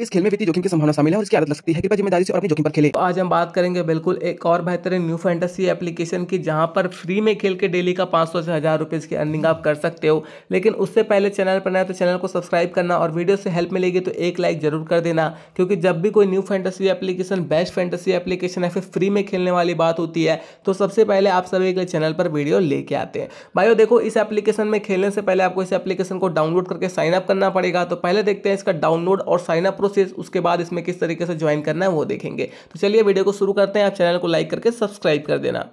इस खेल में वित्तीय जोखिम की संभावना शामिल है और इसकी आदत लग सकती है कृपया जिम्मेदारी से और अपने जोखिम पर खेले तो आज हम बात करेंगे बिल्कुल एक और बेहतरीन न्यू फैंटेसी एप्लीकेशन की जहां पर फ्री में खेल के डेली का पांच से हज़ार रुपए की अर्निंग आप कर सकते हो लेकिन उससे पहले चैनल पर नए तो चैनल को सब्सक्राइब करना और वीडियो से हेल्प मिलेगी तो एक लाइक जरूर कर देना क्योंकि जब भी कोई new fantasy application best fantasy application है फिर फ्री में खेलने वाली बात होती है तो सबसे पहले आप सभी के चैनल पर वीडियो लेके आते हैं भाइयों देखो इस एप्लीकेशन में खेलने से पहले आपको इस एप्लीकेशन को डाउनलोड करके साइन अप करना पड़ेगा तो पहले देखते हैं इसका डाउनलोड और साइन अप प्रोसेस उसके बाद इसमें किस तरीके से ज्वाइन करना है वो देखेंगे तो चलिए वीडियो को शुरू करते हैं आप चैनल को लाइक करके सब्सक्राइब कर देना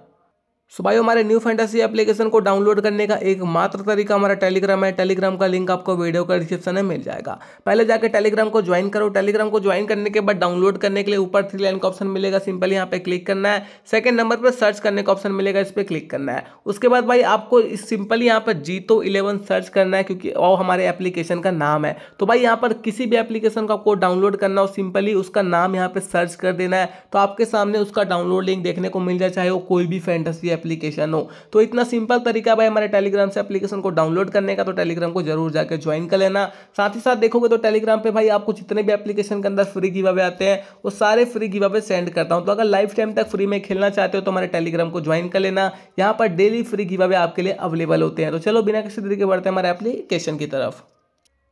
सो भाई हमारे न्यू फैंटेसी एप्लीकेशन को डाउनलोड करने का एक मात्र तरीका हमारा टेलीग्राम है टेलीग्राम का लिंक आपको वीडियो का डिस्क्रिप्शन में मिल जाएगा पहले जाकर टेलीग्राम को ज्वाइन करो टेलीग्राम को ज्वाइन करने के बाद डाउनलोड करने के लिए ऊपर थ्री लाइन का ऑप्शन मिलेगा सिंपल यहाँ पे क्लिक करना है सेकंड नंबर पर सर्च करने का ऑप्शन मिलेगा इस पर क्लिक करना है उसके बाद भाई आपको सिंपली यहाँ पर जीतो इलेवन सर्च करना है क्योंकि वो हमारे एप्लीकेशन का नाम है तो भाई यहाँ पर किसी भी एप्लीकेशन का आपको डाउनलोड करना हो सिंपली उसका नाम यहाँ पर सर्च कर देना है तो आपके सामने उसका डाउनलोड लिंक देखने को मिल जाए चाहे वो कोई भी फैंटेसी एप्लीकेशन हो तो इतना सिंपल तरीका भाई हमारे टेलीग्राम से एप्लीकेशन को डाउनलोड करने का तो टेलीग्राम को जरूर जाकर ज्वाइन कर लेना साथ ही साथ देखोगे तो टेलीग्राम पर भाई आपको जितने भी एप्लीकेशन के अंदर फ्री गिव अवे आते हैं वो सारे फ्री गिव अवे सेंड करता हूँ तो अगर लाइफ टाइम तक फ्री में खेलना चाहते हो तो हमारे टेलीग्राम को ज्वाइन कर लेना यहाँ पर डेली फ्री गिव अवे आपके लिए अवेलेबल होते हैं तो चलो बिना किसी तरीके बढ़ते हैं हमारे एप्लीकेशन की तरफ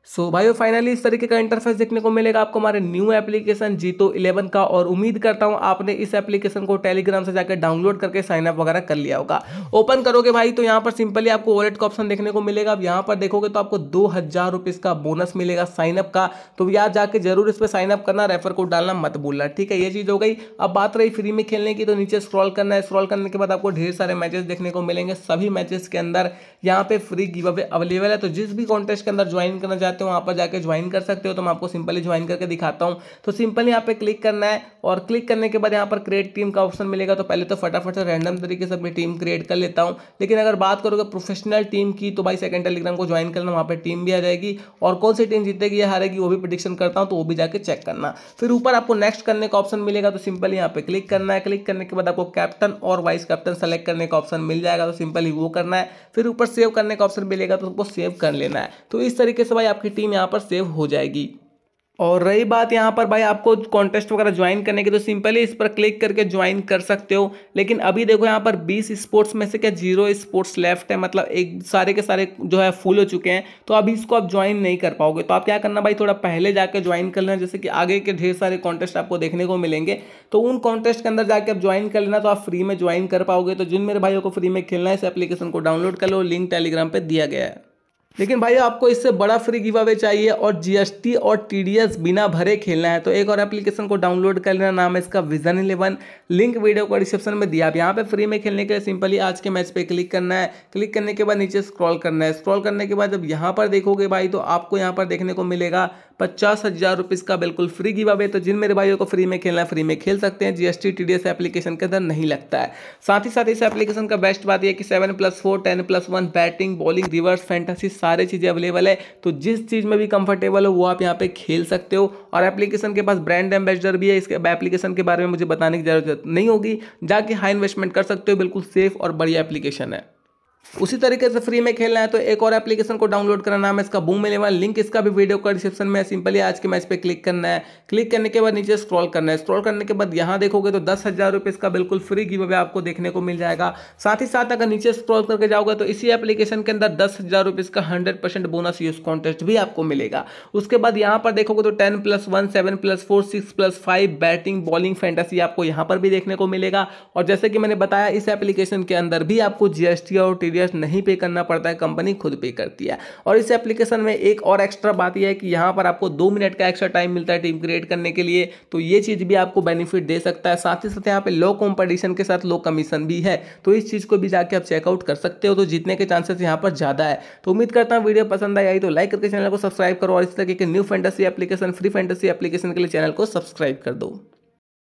सो so, भाइयों फाइनली इस तरीके का इंटरफेस देखने को मिलेगा आपको हमारे न्यू एप्लीकेशन जीतो 11 का और उम्मीद करता हूं आपने इस एप्लीकेशन को टेलीग्राम से जाकर डाउनलोड करके साइनअप वगैरह कर लिया होगा ओपन करोगे भाई तो यहाँ पर सिंपली आपको वॉलेट का ऑप्शन देखने को मिलेगा अब यहाँ पर देखोगे तो आपको दो हज़ार का बोनस मिलेगा साइनअप का तो यहाँ जाके जरूर इस पर साइनअप करना रेफर कोड डालना मत भूलना ठीक है ये चीज़ हो गई अब बात रही फ्री में खेलने की तो नीचे स्क्रॉल करना है स्क्रॉल करने के बाद आपको ढेर सारे मैचेस देखने को मिलेंगे सभी मैचेस के अंदर यहाँ पे फ्री गिव अवेलेबल है तो जिस भी कॉन्टेस्ट के अंदर ज्वाइन करना चाहते चाहते हो वहाँ पर जाकर ज्वाइन कर सकते हो तो मैं आपको सिंपली ज्वाइन करके दिखाता हूँ तो सिंपली यहाँ पे क्लिक करना है और क्लिक करने के बाद यहाँ पर क्रिएट टीम का ऑप्शन मिलेगा तो पहले तो फटाफट से रैंडम तरीके से अपनी टीम क्रिएट कर लेता हूँ लेकिन अगर बात करोगे प्रोफेशनल टीम की तो भाई सेकंड टेलीग्राम को ज्वाइन करना वहाँ पर टीम भी आ जाएगी और कौन सी टीम जीतेगी या हारेगी वो भी प्रडिक्शन करता हूँ तो वो भी जाकर चेक करना फिर ऊपर आपको नेक्स्ट करने का ऑप्शन मिलेगा तो सिंपल यहाँ पर क्लिक करना है क्लिक करने के बाद आपको कैप्टन और वाइस कैप्टन सेलेक्ट करने का ऑप्शन मिल जाएगा तो सिंपली वो करना है फिर ऊपर सेव करने का ऑप्शन मिलेगा तो उसको सेव कर लेना है तो इस तरीके से भाई आपकी आपकी टीम यहाँ पर सेव हो जाएगी और रही बात यहाँ पर भाई आपको कॉन्टेस्ट वगैरह ज्वाइन करने की तो सिंपली इस पर क्लिक करके ज्वाइन कर सकते हो लेकिन अभी देखो यहाँ पर 20 स्पोर्ट्स में से क्या जीरो स्पोर्ट्स लेफ्ट है मतलब एक सारे के सारे जो है फुल हो चुके हैं तो अभी इसको आप ज्वाइन नहीं कर पाओगे तो आप क्या करना भाई थोड़ा पहले जाकर ज्वाइन कर लेना जैसे कि आगे के ढेर सारे कॉन्टेस्ट आपको देखने को मिलेंगे तो उन कॉन्टेस्ट के अंदर जाकर आप ज्वाइन कर लेना तो आप फ्री में ज्वाइन कर पाओगे तो जिन मेरे भाइयों को फ्री में खेलना है इस एप्लीकेशन को डाउनलोड कर लो लिंक टेलीग्राम पर दिया गया है लेकिन भाई आपको इससे बड़ा फ्री गिव अवे चाहिए और जीएसटी और टीडीएस बिना भरे खेलना है तो एक और एप्लीकेशन को डाउनलोड कर लेना नाम है इसका विजन इलेवन लिंक वीडियो को डिस्क्रिप्शन में दिया आप यहाँ पे फ्री में खेलने के लिए सिंपली आज के मैच पे क्लिक करना है क्लिक करने के बाद नीचे स्क्रॉल करना है स्क्रॉल करने के बाद जब यहाँ पर देखोगे भाई तो आपको यहाँ पर देखने को मिलेगा पचास हज़ार रुपीज़ का बिल्कुल फ्री गिव अवे तो जिन मेरे भाइयों को फ्री में खेलना है फ्री में खेल सकते हैं जीएसटी टीडीएस एप्लीकेशन के अंदर नहीं लगता है साथ ही साथ इस एप्लीकेशन का बेस्ट बात यह कि seven plus four ten plus one batting bowling reverse fantasy सारे चीज़ें अवेलेबल है तो जिस चीज़ में भी कंफर्टेबल हो वो आप यहाँ पे खेल सकते हो और एप्लीकेशन के पास ब्रांड एम्बेसडर भी है इसके एप्लीकेशन के बारे में मुझे बताने की जरूरत नहीं होगी जाके हाई इन्वेस्टमेंट कर सकते हो बिल्कुल सेफ और बढ़िया एप्लीकेशन है उसी तरीके से फ्री में खेलना है तो एक और एप्लीकेशन को डाउनलोड करना नाम है इसका बूम इलेवन लिंक इसका भी वीडियो का डिस्क्रिप्शन में सिंपली आज के मैच पे क्लिक करना है क्लिक करने के बाद नीचे स्क्रॉल करना है स्क्रॉल करने के बाद यहाँ देखोगे तो दस हज़ार रुपये इसका बिल्कुल फ्री गिव अवे आपको देखने को मिल जाएगा साथ ही साथ अगर नीचे स्क्रॉल करके जाओगे तो इसी एप्लीकेशन के अंदर दस हज़ार का hundred percent bonus use contest भी आपको मिलेगा उसके बाद यहाँ पर देखोगे तो ten plus one seven plus four six plus five batting bowling fantasy आपको यहाँ पर भी देखने को मिलेगा और जैसे कि मैंने बताया इस एप्लीकेशन के अंदर भी आपको जीएसटी और टी रियर्स नहीं पे करना पड़ता है कंपनी खुद पे करती है और इस एप्लीकेशन में एक और एक्स्ट्रा बात यह है कि यहाँ पर आपको दो मिनट का एक्स्ट्रा टाइम मिलता है टीम क्रिएट करने के लिए तो ये चीज़ भी आपको बेनिफिट दे सकता है साथ ही साथ यहाँ पे लो कॉम्पिटिशन के साथ लो कमीशन भी है तो इस चीज़ को भी जाके आप चेकआउट कर सकते हो तो जीतने के चांसेस यहाँ पर ज़्यादा है तो उम्मीद करता हूँ वीडियो पसंद आई तो लाइक करके चैनल को सब्सक्राइब करो और इस तरह के new fantasy application free fantasy application के लिए चैनल को सब्सक्राइब कर दो